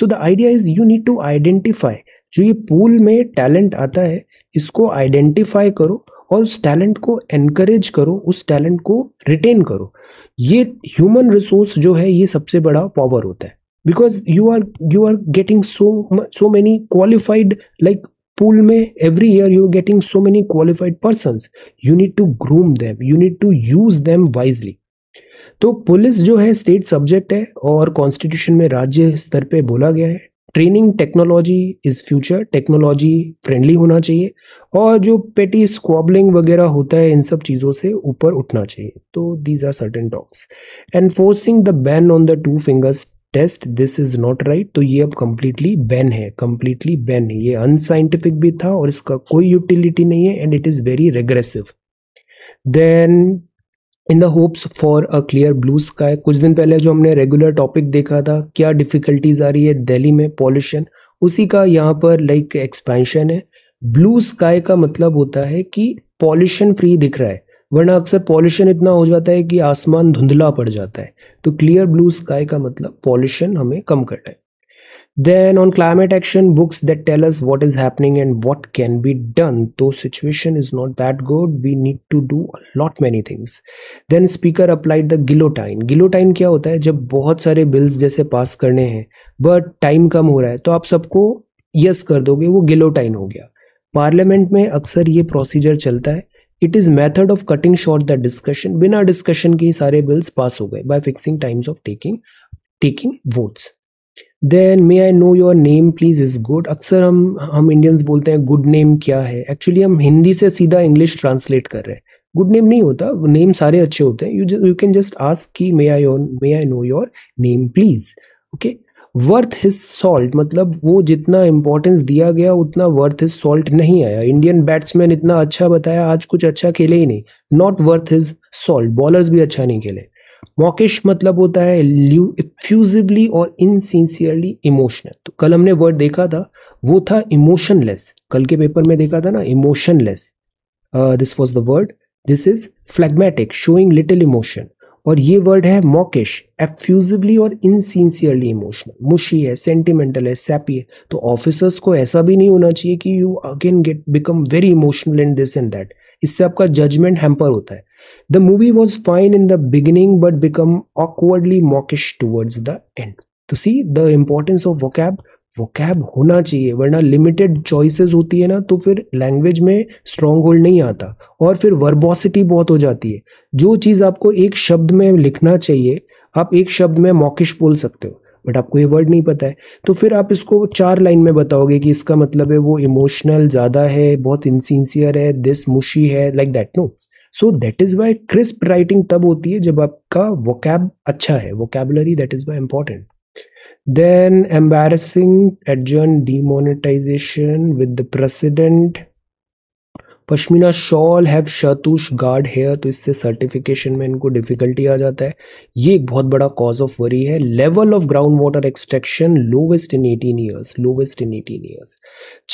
so the idea is you need to identify जो ये पूल में टैलेंट आता है इसको आइडेंटिफाई करो और उस टैलेंट को एनकरेज करो उस टैलेंट को रिटेन करो ये ह्यूमन रिसोर्स जो है ये सबसे बड़ा पावर होता है because you are you are getting so so many qualified like pool में every year you getting so many qualified person you need to groom them you need to use them wisely तो police जो है state subject है और constitution में राज्य स्तर पे बोला गया है training technology is future technology friendly होना चाहिए और जो पेटी स्क्वाबलिंग वगैरह होता है इन सब चीज़ों से ऊपर उठना चाहिए तो these are certain talks enforcing the ban on the two fingers test this is not right तो ये अब कम्प्लीटली बैन है कम्प्लीटली बैन है ये अनसाइंटिफिक भी था और इसका कोई यूटिलिटी नहीं है and it is very regressive then in the hopes for a clear blue sky कुछ दिन पहले जो हमने रेगुलर टॉपिक देखा था क्या डिफ़िकल्टीज आ रही है दिल्ली में पॉल्यूशन उसी का यहाँ पर लाइक like, एक्सपेंशन है ब्लू स्काई का मतलब होता है कि पॉल्यूशन फ्री दिख रहा है वरना अक्सर पॉल्यूशन इतना हो जाता है कि आसमान धुंधला पड़ जाता है तो क्लियर ब्लू स्काई का मतलब पॉल्यूशन हमें कम करना है then on climate action books that tell us what is happening and what can be done तो situation is not that good we need to do lot many things then speaker applied the guillotine guillotine क्या होता है जब बहुत सारे bills जैसे पास करने हैं बट टाइम कम हो रहा है तो आप सबको यस yes कर दोगे वो गिलोटाइन हो गया पार्लियामेंट में अक्सर ये प्रोसीजर चलता है it is method of cutting short the discussion बिना डिस्कशन के ही सारे बिल्स पास हो गए by fixing times of taking taking votes then may I know your name please is good अक्सर हम हम इंडियंस बोलते हैं गुड नेम क्या है एक्चुअली हम हिंदी से सीधा इंग्लिश ट्रांसलेट कर रहे हैं गुड नेम नहीं होता नेम सारे अच्छे होते हैं you you can just ask की may I may I know your name please okay worth his salt मतलब वो जितना इंपॉर्टेंस दिया गया उतना वर्थ हिज सॉल्ट नहीं आया इंडियन बैट्समैन इतना अच्छा बताया आज कुछ अच्छा खेले ही नहीं not worth his salt bowlers भी अच्छा नहीं खेले मॉकिश मतलब होता है इफ्यूजिवली और इनसिंसियरली इमोशनल तो कल हमने वर्ड देखा था वो था इमोशनलेस कल के पेपर में देखा था ना emotionless this was the word this is phlegmatic showing little emotion और ये वर्ड है मॉकिश एफ्यूजिवली और इनसिंसियरली इमोशनल मुशी है सेंटिमेंटल है सैपी है तो ऑफिसर्स को ऐसा भी नहीं होना चाहिए कि you again get become very emotional in this and that इससे आपका जजमेंट हैम्पर होता है the movie was fine in the beginning but become awkwardly mawkish towards the end to see the importance of vocab cab होना चाहिए वरना limited choices होती है ना तो फिर लैंग्वेज में स्ट्रॉन्ग होल्ड नहीं आता और फिर वर्बोसिटी बहुत हो जाती है जो चीज़ आपको एक शब्द में लिखना चाहिए आप एक शब्द में मौकिश बोल सकते हो बट आपको ये वर्ड नहीं पता है तो फिर आप इसको चार लाइन में बताओगे कि इसका मतलब है वो इमोशनल ज़्यादा है बहुत इनसिंसियर है दिस मुशी है like that no so that is why crisp writing तब होती है जब आपका वोकैब अच्छा है vocabulary that is why important Then embarrassing adjourned demonetization with the precedent pashmina shawl have shahtoosh guard hair तो इससे सर्टिफिकेशन में इनको डिफिकल्टी आ जाता है ये एक बहुत बड़ा कॉज ऑफ वरी है level of ground water extraction lowest in 18 years lowest in 18 years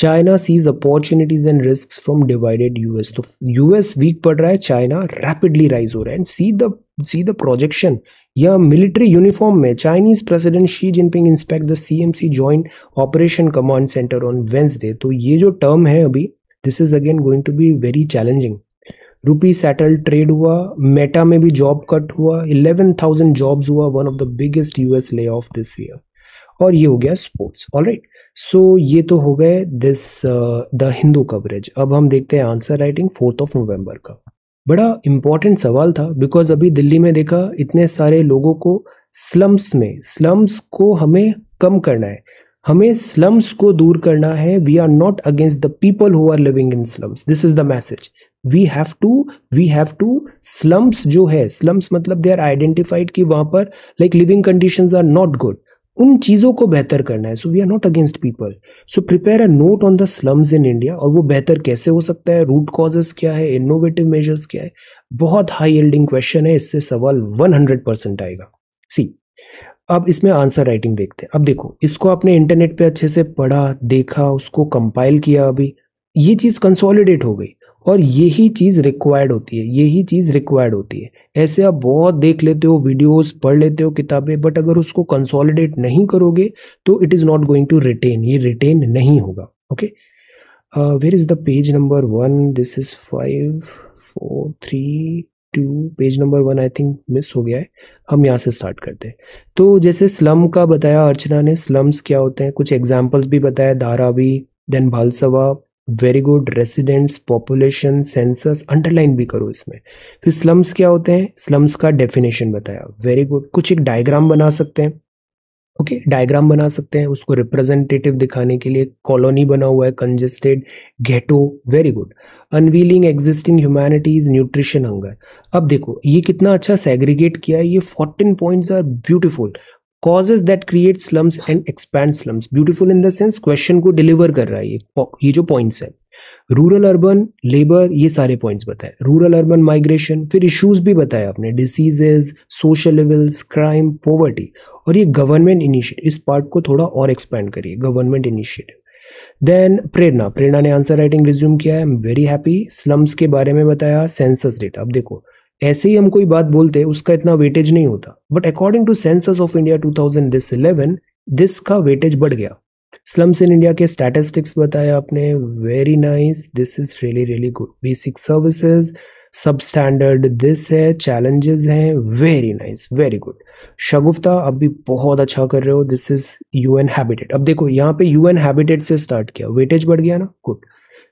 China sees opportunities and risk from divided US तो यूएस वीक पड़ रहा है चाइना रैपिडली राइज हो रहा है and see the see the projection या military uniform में Chinese president Xi Jinping inspect the CMC joint operation command centre on Wednesday तो ये जो टर्म है अभी this is again going to be very challenging rupee settle trade हुआ Meta में भी जॉब कट हुआ इलेवन थाउजेंड जॉब्स हुआ one of the biggest US lay off this year और ये हो गया स्पोर्ट्स ऑल राइट सो ये तो हो गए दिस द हिंदू कवरेज अब हम देखते हैं answer writing fourth of November का बड़ा इम्पॉर्टेंट सवाल था बिकॉज अभी दिल्ली में देखा इतने सारे लोगों को स्लम्स में स्लम्स को हमें कम करना है हमें स्लम्स को दूर करना है we are not against the people who are living in slums this is the message we have to we have to slums जो है स्लम्स मतलब दे आर आइडेंटिफाइड कि वहाँ पर like living condition are not good उन चीज़ों को बेहतर करना है so we are not against people so prepare a note on the slums in India और वो बेहतर कैसे हो सकता है रूट कॉजेस क्या है इनोवेटिव मेजर्स क्या है बहुत हाई एल्डिंग क्वेश्चन है इससे सवाल 100 परसेंट आएगा सी अब इसमें आंसर राइटिंग देखते हैं अब देखो इसको आपने इंटरनेट पे अच्छे से पढ़ा देखा उसको कंपाइल किया अभी ये चीज़ कंसोलिडेट हो गई और यही चीज़ रिक्वायर्ड होती है यही चीज़ रिक्वायर्ड होती है ऐसे आप बहुत देख लेते हो वीडियोस पढ़ लेते हो किताबें बट अगर उसको कंसोलिडेट नहीं करोगे तो it is not going to retain ये रिटेन नहीं होगा okay where is the page number one this is five four three two page number one I think miss हो गया है हम यहाँ से स्टार्ट करते हैं तो जैसे स्लम का बताया अर्चना ने स्लम्स क्या होते हैं कुछ एग्जाम्पल्स भी बताया Dharavi then Bhalswa very good residents population census underline भी करो इसमें फिर स्लम्स क्या होते हैं स्लम्स का डेफिनेशन बताया वेरी गुड कुछ एक डायग्राम बना सकते हैं ओके okay, डायग्राम बना सकते हैं उसको रिप्रेजेंटेटिव दिखाने के लिए कॉलोनी बना हुआ है congested ghetto very good unveiling existing humanities nutrition hunger अब देखो ये कितना अच्छा सेग्रीगेट किया है ये fourteen points are beautiful causes that create slums and expand slums beautiful in the sense question को डिलीवर कर रहा है ये ये जो पॉइंट्स है रूरल अर्बन लेबर ये सारे पॉइंट्स बताए रूरल अर्बन माइग्रेशन फिर इश्यूज भी बताए आपने diseases social levels crime poverty और ये गवर्नमेंट इनिशिएटिव इस पार्ट को थोड़ा और एक्सपैंड करिए government initiative then Prerna Prerna ने आंसर राइटिंग रिज्यूम किया है I am very happy slums के बारे में बताया सेंसस डेटा अब देखो ऐसे ही हम कोई बात बोलते हैं उसका इतना वेटेज नहीं होता but according to census of India 2011 this this का वेटेज बढ़ गया स्लम्स इन इंडिया के स्टैटिस्टिक्स बताया आपने very nice this is really really good basic services substandard this है चैलेंजेस हैं very nice very good Shagufta अब भी बहुत अच्छा कर रहे हो this is U N habitat अब देखो यहाँ पे यू एन हैबिटेट से स्टार्ट किया वेटेज बढ़ गया ना good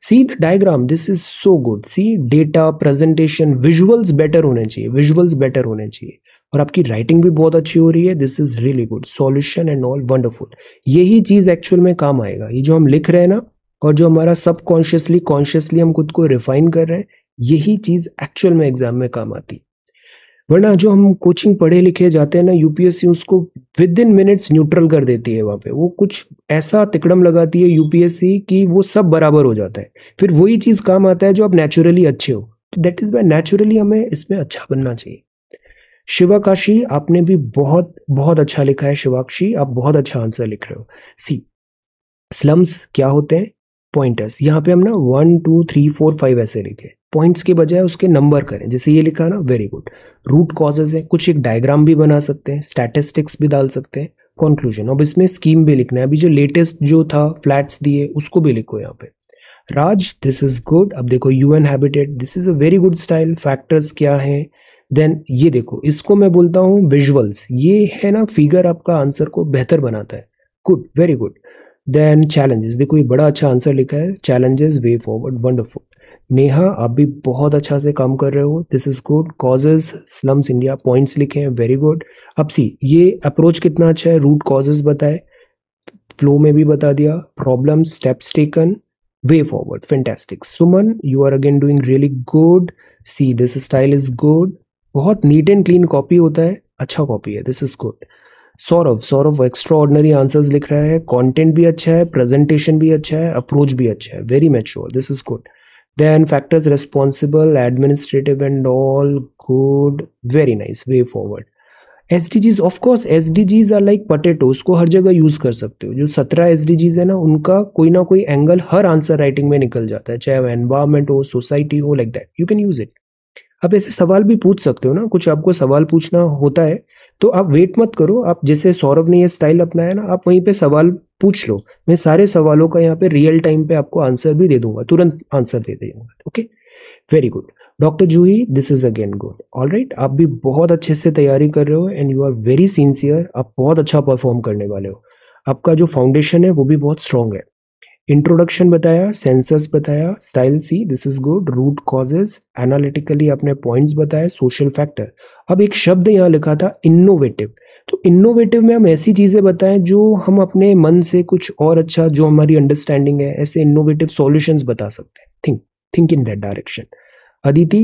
see the diagram this is so good see data presentation visuals better होने चाहिए विजुअल्स बेटर होने चाहिए और आपकी राइटिंग भी बहुत अच्छी हो रही है this is really good solution and all wonderful यही चीज एक्चुअल में काम आएगा ये जो हम लिख रहे हैं ना और जो हमारा सबकॉन्शियसली कॉन्शियसली हम खुद को रिफाइन कर रहे हैं यही चीज एक्चुअल में एग्जाम में काम आती है वरना जो हम कोचिंग पढ़े लिखे जाते हैं ना यूपीएससी उसको विद इन मिनट्स न्यूट्रल कर देती है वहाँ पे वो कुछ ऐसा तिकड़म लगाती है यूपीएससी कि वो सब बराबर हो जाता है फिर वही चीज़ काम आता है जो आप नेचुरली अच्छे हो तो दैट इज़ वाई नेचुरली हमें इसमें अच्छा बनना चाहिए शिवाकाशी आपने भी बहुत बहुत अच्छा लिखा है शिवाक्षी आप बहुत अच्छा आंसर लिख रहे हो सी स्लम्स क्या होते हैं पॉइंटर्स यहाँ पे हम ना one two three four five ऐसे लिखे पॉइंट्स के बजाय उसके नंबर करें जैसे ये लिखा ना वेरी गुड रूट कॉजेज है कुछ एक डायग्राम भी बना सकते हैं स्टैटिस्टिक्स भी डाल सकते हैं कॉन्क्लूजन अब इसमें स्कीम भी लिखना है अभी जो लेटेस्ट जो था फ्लैट्स दिए उसको भी लिखो यहाँ पे राज दिस इज गुड अब देखो U N habitat this is a very good style factors क्या है देन ये देखो इसको मैं बोलता हूँ विजुअल्स ये है ना फिगर आपका आंसर को बेहतर बनाता है good very good then challenges देखो ये बड़ा अच्छा आंसर लिखा है challenges way forward wonderful Neha आप भी बहुत अच्छा से काम कर रहे हो this is good causes slums India points लिखे हैं वेरी गुड अब सी ये अप्रोच कितना अच्छा है रूट कॉजेज बताए फ्लो में भी बता दिया problem steps taken way forward fantastic Suman you are again doing really good see this style is good बहुत नीट एंड क्लीन कॉपी होता है अच्छा कॉपी है this is good Saurabh Saurabh extraordinary answers लिख रहा है कॉन्टेंट भी अच्छा है प्रेजेंटेशन भी अच्छा है अप्रोच भी अच्छा है very mature this is good then factors responsible administrative and all good very nice way forward S D Gs of course S D Gs are like potato उसको हर जगह यूज़ कर सकते हो जो सत्रह एस डी जीज है ना उनका कोई ना कोई एंगल हर आंसर राइटिंग में निकल जाता है चाहे वो एनवायरमेंट हो सोसाइटी हो like that you can use it आप ऐसे सवाल भी पूछ सकते हो ना कुछ आपको सवाल पूछना होता है तो आप वेट मत करो आप जैसे सौरभ ने ये स्टाइल अपनाया ना आप वहीं पे सवाल पूछ लो मैं सारे सवालों का यहाँ पे रियल टाइम पे आपको आंसर भी दे दूंगा तुरंत आंसर दे दूंगा okay very good doctor Juhi this is again good all right आप भी बहुत अच्छे से तैयारी कर रहे हो and you are very sincere आप बहुत अच्छा परफॉर्म करने वाले हो आपका जो फाउंडेशन है वो भी बहुत स्ट्रांग है इंट्रोडक्शन बताया सेंसस बताया style see this is good root causes analytically आपने पॉइंट्स बताए सोशल फैक्टर अब एक शब्द यहाँ लिखा था इनोवेटिव तो इनोवेटिव में हम ऐसी चीज़ें बताएं जो हम अपने मन से कुछ और अच्छा जो हमारी अंडरस्टैंडिंग है ऐसे इनोवेटिव सॉल्यूशंस बता सकते हैं think think in that direction Aditi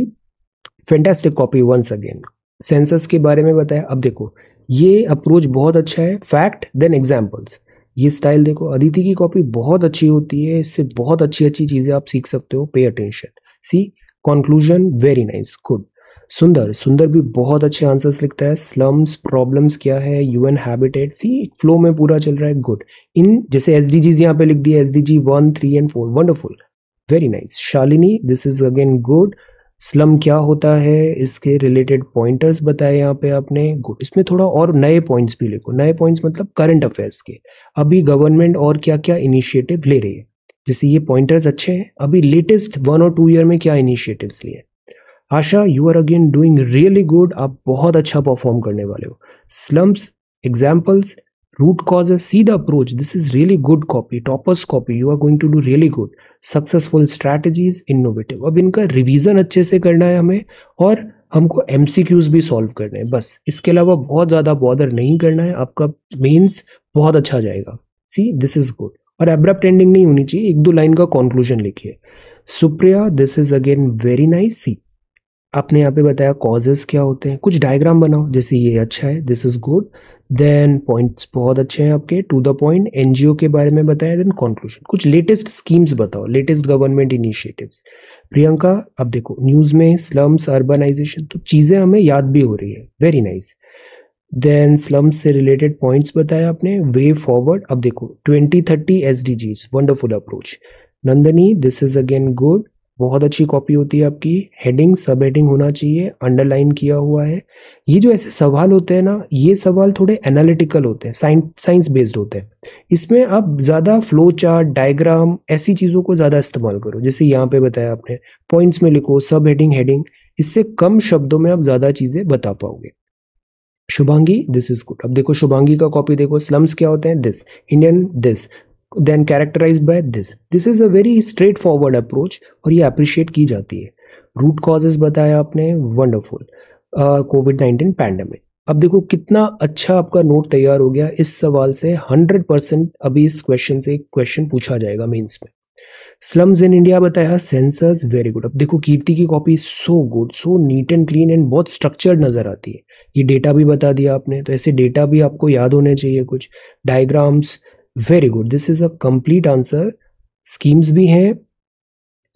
fantastic copy once again census के बारे में बताया अब देखो ये अप्रोच बहुत अच्छा है फैक्ट देन एग्जाम्पल्स ये स्टाइल देखो अदिति की कॉपी बहुत अच्छी होती है इससे बहुत अच्छी अच्छी चीज़ें आप सीख सकते हो pay attention see conclusion very nice good सुंदर सुंदर भी बहुत अच्छे आंसर्स लिखता है स्लम्स प्रॉब्लम्स क्या है यूएन हैबिटेट सी फ्लो में पूरा चल रहा है गुड इन जैसे एस डी जीज यहाँ पे लिख दिए S D G one three and four wonderful very nice Shalini this is again good slum क्या होता है इसके रिलेटेड पॉइंटर्स बताए यहाँ पे आपने गुड इसमें थोड़ा और नए पॉइंट्स भी लिखो नए पॉइंट्स मतलब करंट अफेयर्स के अभी गवर्नमेंट और क्या क्या इनिशिएटिव ले रही है जैसे ये पॉइंटर्स अच्छे हैं अभी लेटेस्ट वन और टू ईयर में क्या इनिशिएटिव्स लिए Asha you are again doing really good आप बहुत अच्छा परफॉर्म करने वाले हो slums examples root cause A see the approach this is really good copy toppers copy you are going to do really good successful strategies innovative अब इनका revision अच्छे से करना है हमें और हमको एम सी क्यूज भी सॉल्व करने हैं बस इसके अलावा बहुत ज़्यादा बॉदर नहीं करना है आपका मेन्स बहुत अच्छा जाएगा सी दिस इज गुड और एब्रप्ट एंडिंग नहीं होनी चाहिए एक दो लाइन का कॉन्क्लूजन लिखिए Supriya this is again very nice see आपने यहाँ पे बताया कॉजेस क्या होते हैं कुछ डायग्राम बनाओ जैसे ये अच्छा है this is good then points बहुत अच्छे हैं आपके टू द पॉइंट एनजीओ के बारे में बताया देन कॉन्क्लूजन कुछ लेटेस्ट स्कीम्स बताओ लेटेस्ट गवर्नमेंट इनिशिएटिव्स प्रियंका अब देखो न्यूज में स्लम्स अर्बनाइजेशन तो चीजें हमें याद भी हो रही है वेरी नाइस देन स्लम्स से रिलेटेड पॉइंट्स बताया आपने वे फॉरवर्ड अब देखो twenty thirty S D Gs wonderful approach Nandini this is again good बहुत अच्छी कॉपी होती है आपकी हेडिंग सब हेडिंग होना चाहिए अंडरलाइन किया हुआ है ये जो ऐसे सवाल होते हैं ना ये सवाल थोड़े एनालिटिकल होते हैं साइंस साइंस बेस्ड होते हैं इसमें आप ज़्यादा फ्लो चार्ट डायग्राम ऐसी चीज़ों को ज़्यादा इस्तेमाल करो जैसे यहाँ पे बताया आपने पॉइंट्स में लिखो सब हेडिंग हेडिंग इससे कम शब्दों में आप ज़्यादा चीज़ें बता पाओगे शुभांगी दिस इज गुड अब देखो शुभांगी का कॉपी देखो स्लम्स क्या होते हैं this Indian this then characterize by this this is a very straight forward approach और ये अप्रिशिएट की जाती है रूट कॉजेज बताया आपने वंडरफुल कोविड नाइन्टीन पैंडमिक अब देखो कितना अच्छा आपका नोट तैयार हो गया इस सवाल से हंड्रेड परसेंट अभी इस क्वेश्चन से एक क्वेश्चन पूछा जाएगा मेंस में स्लम्स इन इंडिया बताया सेंसर्स वेरी गुड अब देखो कीर्ति की copy so good so neat and clean and बहुत स्ट्रक्चर्ड नज़र आती है ये डेटा भी बता दिया आपने तो ऐसे डेटा भी आपको याद होने चाहिए कुछ diagrams very good this is a complete answer schemes भी हैं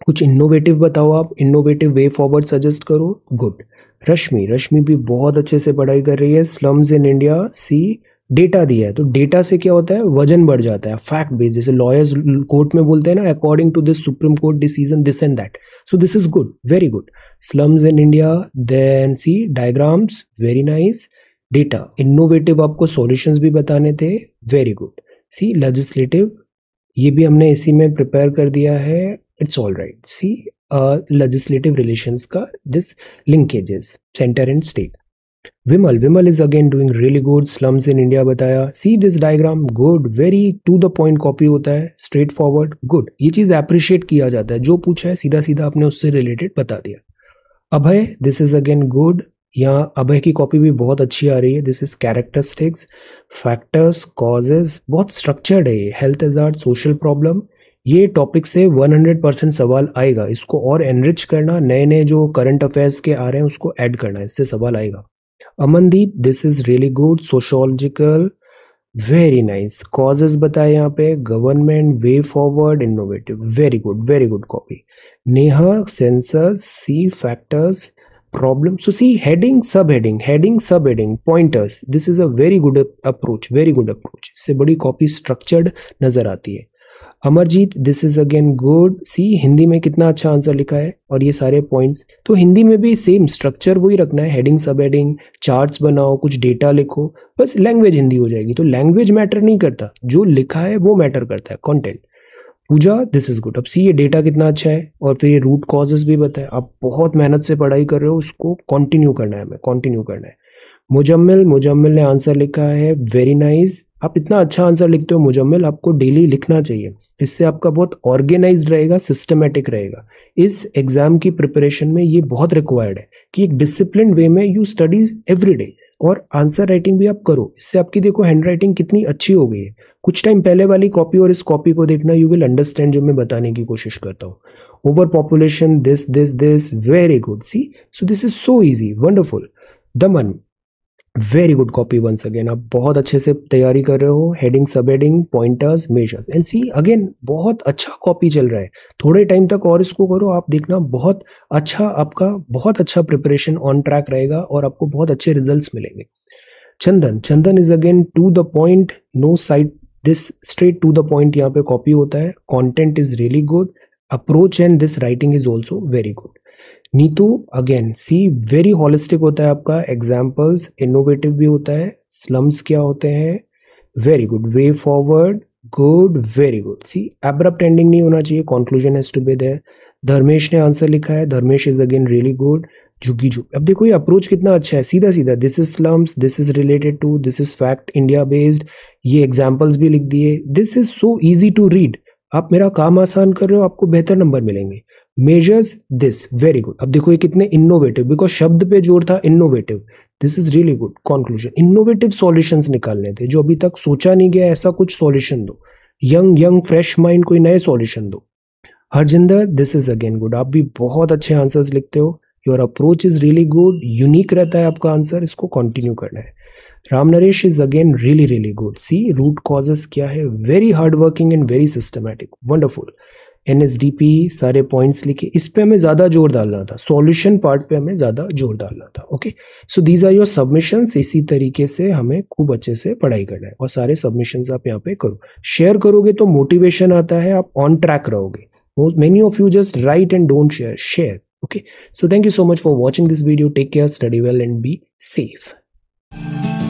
कुछ इनोवेटिव बताओ आप इनोवेटिव वे फॉरवर्ड सजेस्ट करो गुड रश्मि रश्मि भी बहुत अच्छे से पढ़ाई कर रही है slums in India see data दिया है तो डेटा से क्या होता है वजन बढ़ जाता है फैक्ट बेस्ड जैसे लॉयर्स कोर्ट में बोलते हैं ना according to this Supreme Court decision this and that so this is good very good slums in India then see diagrams very nice data innovative आपको सॉल्यूशंस भी बताने थे वेरी गुड सी legislative ये भी हमने इसी में प्रिपेयर कर दिया है it's all right see legislative relations का this linkages centre and state Vimal Vimal is again doing really good slums in India बताया see this diagram good very to the point copy होता है स्ट्रेट फॉरवर्ड गुड ये चीज़ appreciate किया जाता है जो पूछा है सीधा सीधा आपने उससे रिलेटेड बता दिया Abhay this is again good यहाँ अभय की कॉपी भी बहुत अच्छी आ रही है this is characteristics factors causes बहुत स्ट्रक्चर्ड है ये हेल्थ एजार्ड सोशल प्रॉब्लम ये टॉपिक से 100 परसेंट सवाल आएगा इसको और एनरिच करना नए नए जो करंट अफेयर्स के आ रहे हैं उसको ऐड करना इससे सवाल आएगा Amandeep this is really good sociological very nice causes बताए यहाँ पे government way forward innovative very good very good copy Neha censuses see factors problem so see heading subheading heading subheading pointers this is a very good approach very good approach इससे बड़ी copy structured नजर आती है Amarjeet this is again good see Hindi में कितना अच्छा answer लिखा है और ये सारे पॉइंट्स तो हिंदी में भी सेम स्ट्रक्चर वही रखना है हेडिंग सब हेडिंग चार्ट बनाओ कुछ डेटा लिखो बस लैंग्वेज हिंदी हो जाएगी तो लैंग्वेज मैटर नहीं करता जो लिखा है वो मैटर करता है content Pooja this is good अब सी ये डेटा कितना अच्छा है और फिर ये रूट कॉजेज भी बताए आप बहुत मेहनत से पढ़ाई कर रहे हो उसको कंटिन्यू करना है हमें कंटिन्यू करना है मुजम्मिल मुजम्मिल ने आंसर लिखा है वेरी नाइस nice. आप इतना अच्छा आंसर लिखते हो मुजम्मिल आपको डेली लिखना चाहिए इससे आपका बहुत ऑर्गेनाइज रहेगा सिस्टमेटिक रहेगा इस एग्ज़ाम की प्रिपरेशन में ये बहुत रिक्वायर्ड है कि एक डिसिप्लिन वे में यू स्टडीज एवरी और आंसर राइटिंग भी आप करो इससे आपकी देखो हैंड राइटिंग कितनी अच्छी हो गई है कुछ टाइम पहले वाली कॉपी और इस कॉपी को देखना यू विल अंडरस्टैंड जो मैं बताने की कोशिश करता हूँ over population this this this very good see so this is so easy wonderful Daman very good copy once again आप बहुत अच्छे से तैयारी कर रहे हो heading sub heading pointers measures and see again बहुत अच्छा कॉपी चल रहा है थोड़े टाइम तक और इसको करो आप देखना बहुत अच्छा आपका बहुत अच्छा प्रिपरेशन ऑन ट्रैक रहेगा और आपको बहुत अच्छे रिजल्ट मिलेंगे Chandan Chandan is again to the point no side this straight to the point यहाँ पे कॉपी होता है content is really good approach and this writing is also very good Neetu again see very holistic होता है आपका एग्जाम्पल्स इनोवेटिव भी होता है स्लम्स क्या होते हैं very good way forward good very good see abrupt ending नहीं होना चाहिए कॉन्क्लूजन एज टू बेद है धर्मेश ने आंसर लिखा है Dharmesh is again really good झुग्गी झुग अब देखो ये अप्रोच कितना अच्छा है सीधा सीधा this is slums this is related to this is fact India based ये एग्जाम्पल्स भी लिख दिए this is so easy to read आप मेरा काम आसान कर रहे हो आपको बेहतर नंबर मिलेंगे मेजर्स दिस वेरी गुड अब देखो ये कितने इनोवेटिव बिकॉज शब्द पे जोर था innovative this is really good conclusion innovative solutions निकालने थे जो अभी तक सोचा नहीं गया ऐसा कुछ सॉल्यूशन दो यंग यंग फ्रेश माइंड कोई नए सॉल्यूशन दो Harjinder this is again good आप भी बहुत अच्छे आंसर्स लिखते हो your approach is really good unique रहता है आपका आंसर इसको कंटिन्यू करना है Ram Naresh is again really really good see root causes क्या है very hard working and very systematic wonderful an सारे पॉइंट्स लिखे इस पर हमें ज़्यादा जोर डालना था सॉल्यूशन पार्ट पे हमें ज़्यादा जोर डालना था okay so these are your submissions इसी तरीके से हमें खूब अच्छे से पढ़ाई करना है और सारे सबमिशंस आप यहाँ पे करो शेयर करोगे तो मोटिवेशन आता है आप ऑन ट्रैक रहोगे many of you just write and don't share share okay so thank you so much for watching this video take care study well and be safe